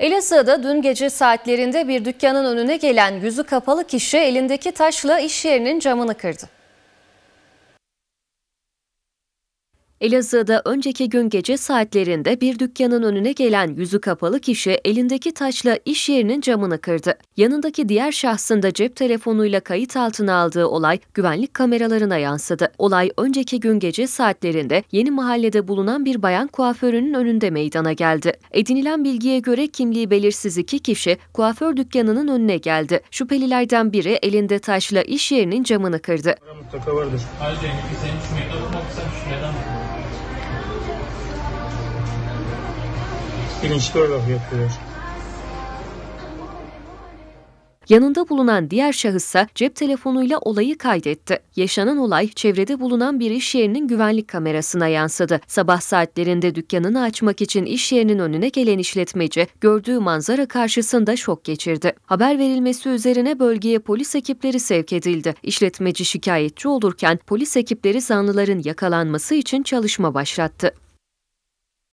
Elazığ'da dün gece saatlerinde bir dükkanın önüne gelen yüzü kapalı kişi elindeki taşla iş yerinin camını kırdı. Elazığ'da önceki gün gece saatlerinde bir dükkanın önüne gelen yüzü kapalı kişi elindeki taşla iş yerinin camını kırdı. Yanındaki diğer şahsın da cep telefonuyla kayıt altına aldığı olay güvenlik kameralarına yansıdı. Olay önceki gün gece saatlerinde yeni mahallede bulunan bir bayan kuaförünün önünde meydana geldi. Edinilen bilgiye göre kimliği belirsiz iki kişi kuaför dükkanının önüne geldi. Şüphelilerden biri elinde taşla iş yerinin camını kırdı. Mutlaka vardır. Ayrıca senin şu meydan okumak bilinçli olarak yapıyor. Yanında bulunan diğer şahıssa cep telefonuyla olayı kaydetti. Yaşanan olay çevrede bulunan bir iş yerinin güvenlik kamerasına yansıdı. Sabah saatlerinde dükkanını açmak için iş yerinin önüne gelen işletmeci gördüğü manzara karşısında şok geçirdi. Haber verilmesi üzerine bölgeye polis ekipleri sevk edildi. İşletmeci şikayetçi olurken polis ekipleri zanlıların yakalanması için çalışma başlattı.